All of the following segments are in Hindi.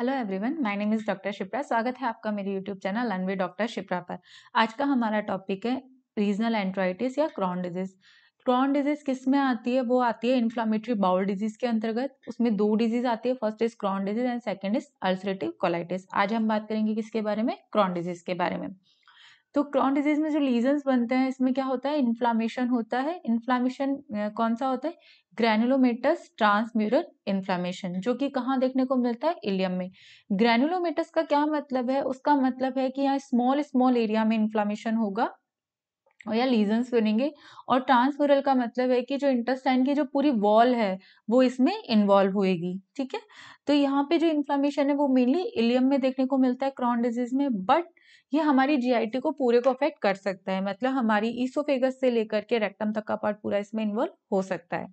hello everyone my name is doctor Shipra स्वागत है आपका मेरे यूट्यूब चैनल अनवे डॉक्टर शिप्रा पर आज का हमारा टॉपिक है रीजनल एंट्राइटिस या क्रॉन डिजीज़ क्रॉन डिजीज़ किस में आती है वो आती है इन्फ्लामेटरी बाउल डिजीज़ के अंतर्गत उसमें दो डिजीज़ आती है first is Crohn disease and second is ulcerative colitis आज हम बात करेंगे किसके बारे में क्रॉन डिजीज़ के बारे में तो क्रॉन डिजीज में जो लीजन्स बनते हैं इसमें क्या होता है इन्फ्लामेशन होता है इन्फ्लामेशन कौन सा होता है ग्रेनुलोमेटस ट्रांसम्यूरल इन्फ्लामेशन जो कि कहाँ देखने को मिलता है इलियम में ग्रेनुलोमेटस का क्या मतलब है उसका मतलब है कि यहाँ स्मॉल स्मॉल एरिया में इन्फ्लामेशन होगा या लीजन्स बनेंगे और ट्रांसफोरल का मतलब है कि जो इंटस्टाइन की जो पूरी वॉल है वो इसमें इन्वॉल्व होएगी ठीक है तो यहाँ पे जो इन्फ्लामेशन है वो मेनली इलियम में देखने को मिलता है क्रॉन डिजीज में बट ये हमारी जीआईटी को पूरे को अफेक्ट कर सकता है मतलब हमारी ईसोफेगस से लेकर के रेक्टम तक का पार्ट पूरा इसमें इन्वॉल्व हो सकता है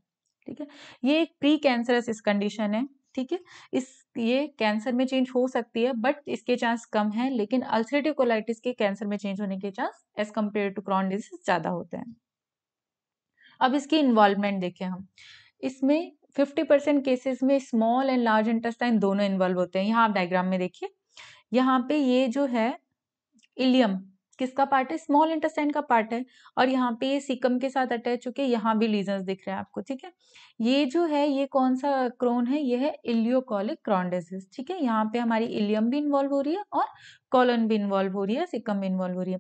ठीक है ये एक प्री कैंसरस इस कंडीशन है ठीक है इस ये कैंसर में चेंज हो सकती है बट इसके चांस कम है लेकिन अल्सरेटिव कोलाइटिस के कैंसर में चेंज होने के chance as compare to Crohn disease ज़्यादा होते हैं अब इसकी इन्वॉल्वमेंट देखें हम इसमें 50 परसेंट केसेस में स्मॉल एंड लार्ज इंटेस्टाइन दोनों इन्वॉल्व होते हैं यहाँ आप डायग्राम में देखिए यहाँ पे ये जो है इलियम किसका पार्ट है स्मॉल इंटेस्टाइन का पार्ट है और यहाँ पे सिकम के साथ अटैच होके यहाँ भी लीजन दिख रहे हैं आपको ठीक है ये जो है ये कौन सा क्रोन है ये है इलियोकॉलिक क्रॉन डिजीज ठीक है यहाँ पे हमारी इलियम भी इन्वॉल्व हो रही है और कॉलन भी इन्वॉल्व हो रही है सिकम भी इन्वॉल्व हो रही है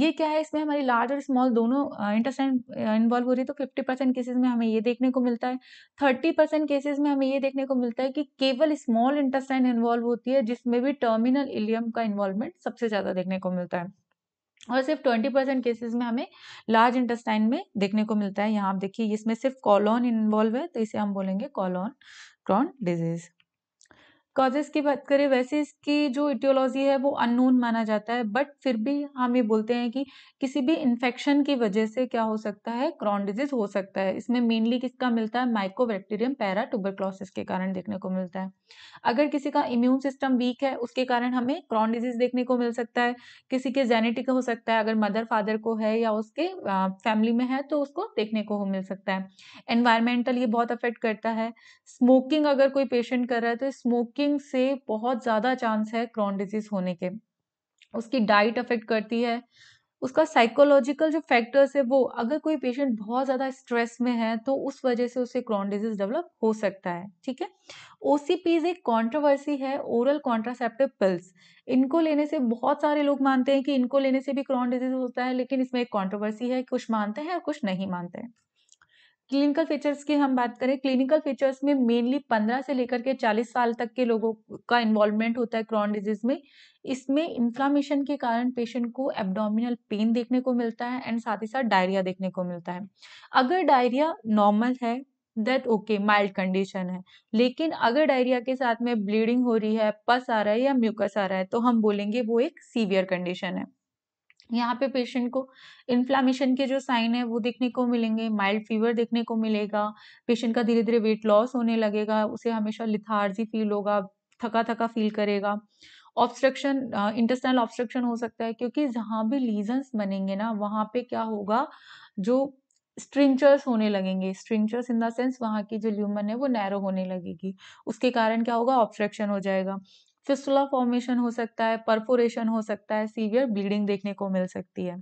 ये क्या है इसमें हमारी लार्ज और स्मॉल दोनों इंटेस्टाइन इन्वॉल्व हो रही है तो फिफ्टी परसेंट केसेज में हमें ये देखने को मिलता है थर्टी परसेंट केसेज में हमें ये देखने को मिलता है कि केवल स्मॉल इंटेस्टाइन इन्वॉल्व होती है जिसमें भी टर्मिनल इलियम का इन्वॉल्वमेंट सबसे ज़्यादा देखने को मिलता है और सिर्फ ट्वेंटी परसेंट केसेज में हमें लार्ज इंटेस्टाइन में देखने को मिलता है यहाँ आप देखिए इसमें सिर्फ कॉलोन इन्वॉल्व है तो इसे हम बोलेंगे कॉलोन क्रॉन डिजीज कॉजेस की बात करें वैसे इसकी जो इटियोलॉजी है वो अननोन माना जाता है बट फिर भी हम ये बोलते हैं कि किसी भी इन्फेक्शन की वजह से क्या हो सकता है क्रॉन डिजीज हो सकता है इसमें मेनली किसका मिलता है बैक्टीरियम पैरा टूबरक्लोसिस के कारण देखने को मिलता है अगर किसी का इम्यून सिस्टम वीक है उसके कारण हमें क्रॉन डिजीज देखने को मिल सकता है किसी के जेनेटिक हो सकता है अगर मदर फादर को है या उसके फैमिली में है तो उसको देखने को मिल सकता है एनवायरमेंटल ये बहुत अफेक्ट करता है स्मोकिंग अगर कोई पेशेंट कर रहा है तो स्मोकिंग स्मोकिंग से बहुत ज़्यादा चांस है क्रॉन डिजीज होने के उसकी डाइट अफेक्ट करती है उसका साइकोलॉजिकल जो फैक्टर्स है वो अगर कोई पेशेंट बहुत ज़्यादा स्ट्रेस में है तो उस वजह से उसे क्रॉन डिजीज डेवलप हो सकता है ठीक है ओ एक कॉन्ट्रोवर्सी है ओरल कॉन्ट्रासेप्टिव पिल्स इनको लेने से बहुत सारे लोग मानते हैं कि इनको लेने से भी क्रॉन डिजीज होता है लेकिन इसमें एक कॉन्ट्रोवर्सी है कुछ मानते हैं और कुछ नहीं मानते हैं क्लिनिकल फीचर्स की हम बात करें क्लिनिकल फीचर्स में मेनली 15 से लेकर के 40 साल तक के लोगों का इन्वॉल्वमेंट होता है क्रॉन डिजीज में इसमें इन्फ्लामेशन के कारण पेशेंट को एब्डोमिनल पेन देखने को मिलता है एंड साथ ही साथ डायरिया देखने को मिलता है अगर डायरिया नॉर्मल है दैट ओके माइल्ड कंडीशन है लेकिन अगर डायरिया के साथ में ब्लीडिंग हो रही है पस आ रहा है या म्यूकस आ रहा है तो हम बोलेंगे वो एक सीवियर कंडीशन है यहाँ पे पेशेंट को इन्फ्लामेशन के जो साइन है वो देखने को मिलेंगे माइल्ड फीवर देखने को मिलेगा पेशेंट का धीरे धीरे वेट लॉस होने लगेगा उसे हमेशा लिथार्जी फील होगा थका थका फील करेगा ऑब्स्ट्रक्शन इंटरस्टनल ऑब्स्ट्रक्शन हो सकता है क्योंकि जहाँ भी लीजन्स बनेंगे ना वहाँ पे क्या होगा जो स्ट्रिंचर्स होने लगेंगे स्ट्रिंचर्स इन द सेंस वहाँ की जो ल्यूमन है वो नैरो होने लगेगी उसके कारण क्या होगा ऑब्स्ट्रक्शन हो जाएगा फिस्टुला फॉर्मेशन हो सकता है परफोरेशन हो सकता है सीवियर ब्लीडिंग देखने को मिल सकती है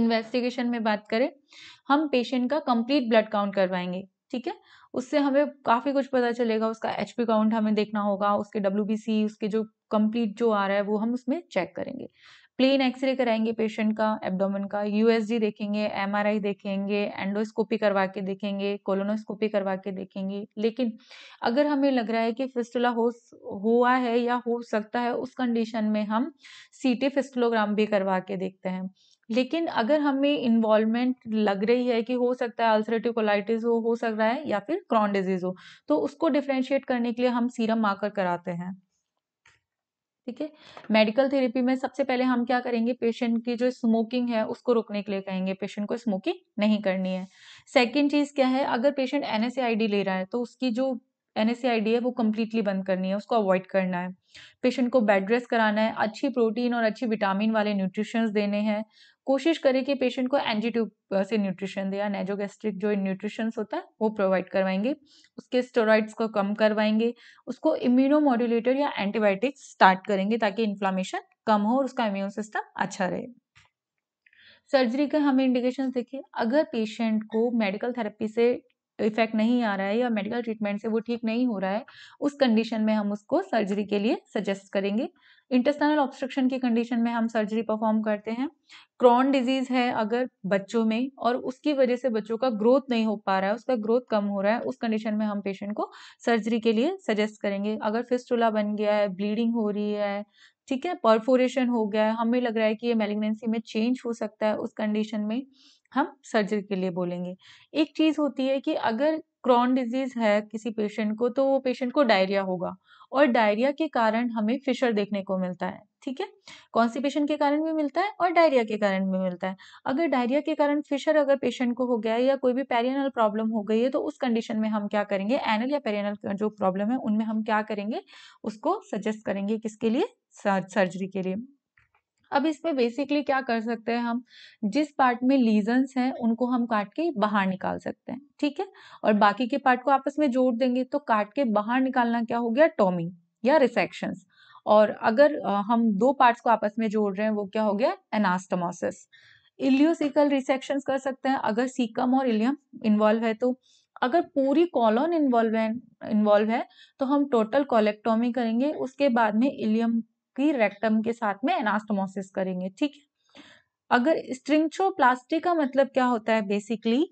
इन्वेस्टिगेशन में बात करें हम पेशेंट का कंप्लीट ब्लड काउंट करवाएंगे ठीक है उससे हमें काफ़ी कुछ पता चलेगा उसका एच काउंट हमें देखना होगा उसके डब्ल्यू उसके जो कंप्लीट जो आ रहा है वो हम उसमें चेक करेंगे प्लेन एक्सरे कराएंगे पेशेंट का एब्डोमेन का यूएसजी देखेंगे एमआरआई देखेंगे एंडोस्कोपी करवा के देखेंगे कोलोनोस्कोपी करवा के देखेंगे लेकिन अगर हमें लग रहा है कि फिस्टुला हो हुआ है या हो सकता है उस कंडीशन में हम सीटी फिस्टुलोग्राम भी करवा के देखते हैं लेकिन अगर हमें इन्वॉल्वमेंट लग रही है कि हो सकता है अल्सरेटिव कोलाइटिस हो हो सकता है या फिर क्रॉन डिजीज हो तो उसको डिफ्रेंशिएट करने के लिए हम सीरम मार्कर कराते हैं ठीक है मेडिकल थेरेपी में सबसे पहले हम क्या करेंगे पेशेंट की जो स्मोकिंग है उसको रोकने के लिए कहेंगे पेशेंट को स्मोकिंग नहीं करनी है सेकेंड चीज क्या है अगर पेशेंट एनएसएआईडी ले रहा है तो उसकी जो एन एस है वो कम्प्लीटली बंद करनी है उसको अवॉइड करना है पेशेंट को बेड रेस्ट कराना है अच्छी प्रोटीन और अच्छी विटामिन वाले न्यूट्रिशंस देने हैं कोशिश करें कि पेशेंट को एंजीट्यूब से न्यूट्रिशन दे या नेजोगेस्ट्रिक जो न्यूट्रिशंस होता है वो प्रोवाइड करवाएंगे उसके स्टोराइड्स को कम करवाएंगे उसको इम्यूनो मॉड्यूलेटर या एंटीबायोटिक्स स्टार्ट करेंगे ताकि इन्फ्लामेशन कम हो और उसका इम्यून सिस्टम अच्छा रहे सर्जरी का हमें इंडिकेशन देखिए अगर पेशेंट को मेडिकल थेरेपी से इफ़ेक्ट नहीं आ रहा है या मेडिकल ट्रीटमेंट से वो ठीक नहीं हो रहा है उस कंडीशन में हम उसको सर्जरी के लिए सजेस्ट करेंगे इंटेस्टाइनल ऑब्स्ट्रक्शन की कंडीशन में हम सर्जरी परफॉर्म करते हैं क्रॉन डिजीज़ है अगर बच्चों में और उसकी वजह से बच्चों का ग्रोथ नहीं हो पा रहा है उसका ग्रोथ कम हो रहा है उस कंडीशन में हम पेशेंट को सर्जरी के लिए सजेस्ट करेंगे अगर फिस्टुला बन गया है ब्लीडिंग हो रही है ठीक है परफोरेशन हो गया है हमें लग रहा है कि ये मेलिग्नेंसी में चेंज हो सकता है उस कंडीशन में हम सर्जरी के लिए बोलेंगे एक चीज होती है कि अगर क्रॉन डिजीज है किसी पेशेंट को तो वो पेशेंट को डायरिया होगा और डायरिया के कारण हमें फिशर देखने को मिलता है ठीक है कॉन्स्टिपेशन के कारण भी मिलता है और डायरिया के कारण भी मिलता है अगर डायरिया के कारण फिशर अगर पेशेंट को हो गया है या कोई भी पेरियनल प्रॉब्लम हो गई है तो उस कंडीशन में हम क्या करेंगे एनल या पेरियनल जो प्रॉब्लम है उनमें हम क्या करेंगे उसको सजेस्ट करेंगे किसके लिए सर्जरी के लिए अब इसमें बेसिकली क्या कर सकते हैं हम जिस पार्ट में लीजन्स हैं उनको हम काट के बाहर निकाल सकते हैं ठीक है और बाकी के पार्ट को आपस में जोड़ देंगे तो काट के बाहर निकालना क्या हो गया टॉमी या रिसेक्शंस और अगर हम दो पार्ट्स को आपस में जोड़ रहे हैं वो क्या हो गया एनास्टमोसिस इलियोसिकल रिसेक्शन कर सकते हैं अगर सीकम और इलियम इन्वॉल्व है तो अगर पूरी कॉलोन इन्वॉल्व है इन्वॉल्व है तो हम टोटल कॉलेक्टोमी करेंगे उसके बाद में इलियम की रेक्टम के साथ में एनास्टोमोसिस करेंगे ठीक है अगर स्ट्रिंचोप्लास्टी का मतलब क्या होता है बेसिकली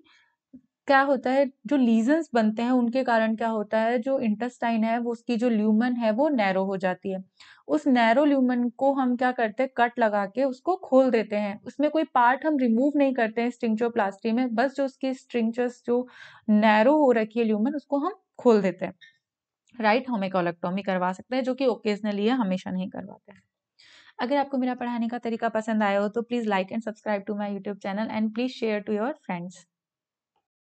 क्या होता है जो लीजन्स बनते हैं उनके कारण क्या होता है जो इंटेस्टाइन है वो उसकी जो ल्यूमन है वो नैरो हो जाती है उस नैरो ल्यूमन को हम क्या करते हैं कट लगा के उसको खोल देते हैं उसमें कोई पार्ट हम रिमूव नहीं करते हैं स्ट्रिंचोप्लास्टी में बस जो उसकी स्ट्रिंचर्स जो नैरो हो रखी है ल्यूमन उसको हम खोल देते हैं राइट होमिकोलेक्टोमी करवा सकते हैं जो कि ओकेजनली है हमेशा नहीं करवाते हैं अगर आपको मेरा पढ़ाने का तरीका पसंद आया हो तो please like and subscribe to my YouTube channel and please share to your friends